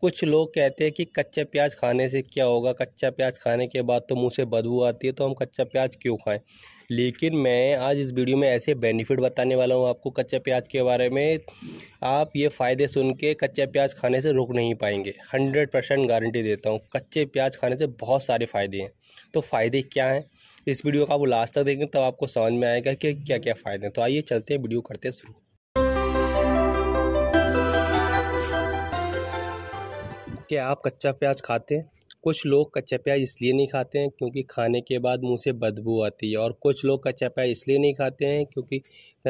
कुछ लोग कहते हैं कि कच्चा प्याज खाने से क्या होगा कच्चा प्याज खाने के बाद तो मुंह से बदबू आती है तो हम कच्चा प्याज क्यों खाएं लेकिन मैं आज इस वीडियो में ऐसे बेनिफिट बताने वाला हूं आपको कच्चा प्याज के बारे में आप ये फ़ायदे सुन के कच्चा प्याज खाने से रुक नहीं पाएंगे हंड्रेड परसेंट गारंटी देता हूँ कच्चे प्याज खाने से बहुत सारे फ़ायदे हैं तो फ़ायदे क्या हैं इस वीडियो का आप लास्ट तक देखें तब तो आपको समझ में आएगा कि क्या क्या फ़ायदे हैं तो आइए चलते हैं वीडियो करते हैं शुरू क्या आप कच्चा प्याज खाते हैं कुछ लोग कच्चा प्याज इसलिए नहीं खाते हैं क्योंकि खाने के बाद मुंह से बदबू आती है और कुछ लोग कच्चा प्याज इसलिए नहीं खाते हैं क्योंकि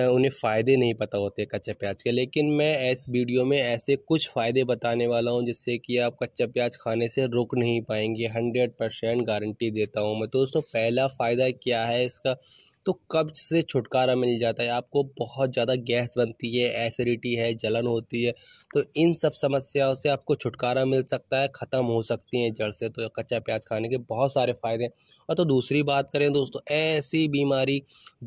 उन्हें फ़ायदे नहीं पता होते कच्चा प्याज के लेकिन मैं इस वीडियो में ऐसे कुछ फ़ायदे बताने वाला हूं जिससे कि आप कच्चा प्याज खाने से रुक नहीं पाएंगे हंड्रेड परसेंट गारंटी देता हूँ मैं दोस्तों पहला फ़ायदा क्या है इसका तो कब्ज से छुटकारा मिल जाता है आपको बहुत ज़्यादा गैस बनती है एसिडिटी है जलन होती है तो इन सब समस्याओं से आपको छुटकारा मिल सकता है ख़त्म हो सकती हैं जड़ से तो कच्चा प्याज खाने के बहुत सारे फ़ायदे हैं और तो दूसरी बात करें दोस्तों ऐसी बीमारी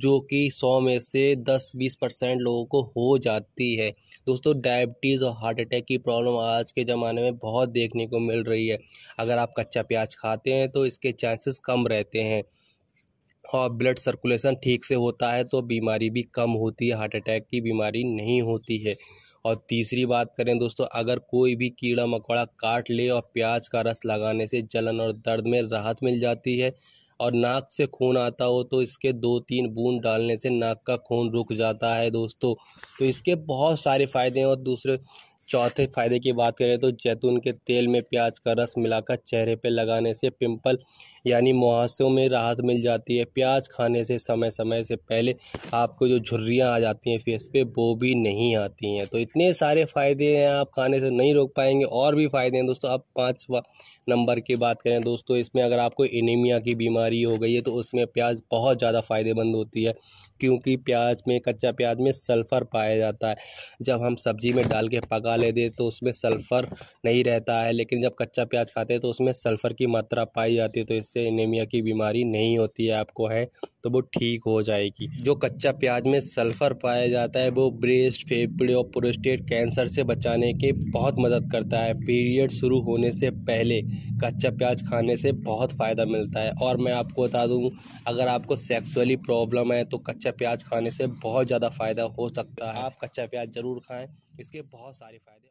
जो कि सौ में से दस बीस परसेंट लोगों को हो जाती है दोस्तों डायबिटीज़ और हार्ट अटैक की प्रॉब्लम आज के ज़माने में बहुत देखने को मिल रही है अगर आप कच्चा प्याज खाते हैं तो इसके चांसेस कम रहते हैं और ब्लड सर्कुलेशन ठीक से होता है तो बीमारी भी कम होती है हार्ट अटैक की बीमारी नहीं होती है और तीसरी बात करें दोस्तों अगर कोई भी कीड़ा मकोड़ा काट ले और प्याज का रस लगाने से जलन और दर्द में राहत मिल जाती है और नाक से खून आता हो तो इसके दो तीन बूंद डालने से नाक का खून रुक जाता है दोस्तों तो इसके बहुत सारे फ़ायदे हैं और दूसरे चौथे फायदे की बात करें तो जैतून के तेल में प्याज का रस मिलाकर चेहरे पर लगाने से पिंपल यानी मुहासों में राहत मिल जाती है प्याज खाने से समय समय से पहले आपको जो झुर्रियाँ आ जाती हैं फेस पे वो भी नहीं आती हैं तो इतने सारे फ़ायदे हैं आप खाने से नहीं रोक पाएंगे और भी फ़ायदे हैं दोस्तों आप पाँचवा नंबर की बात करें दोस्तों इसमें अगर आपको एनीमिया की बीमारी हो गई है तो उसमें प्याज बहुत ज़्यादा फ़ायदेमंद होती है क्योंकि प्याज में कच्चा प्याज में सल्फ़र पाया जाता है जब हम सब्ज़ी में डाल के पका ले दे तो उसमें सल्फ़र नहीं रहता है लेकिन जब कच्चा प्याज खाते हैं तो उसमें सल्फ़र की मात्रा पाई जाती है तो इससे एनीमिया की बीमारी नहीं होती है आपको है तो वो ठीक हो जाएगी जो कच्चा प्याज में सल्फ़र पाया जाता है वो ब्रेस्ट फेफड़े और प्रोस्टेट कैंसर से बचाने के बहुत मदद करता है पीरियड शुरू होने से पहले कच्चा प्याज खाने से बहुत फ़ायदा मिलता है और मैं आपको बता दूँ अगर आपको सेक्सुअली प्रॉब्लम है तो कच्चा प्याज खाने से बहुत ज़्यादा फ़ायदा हो सकता है आप कच्चा प्याज ज़रूर खाएँ इसके बहुत सारे फ़ायदे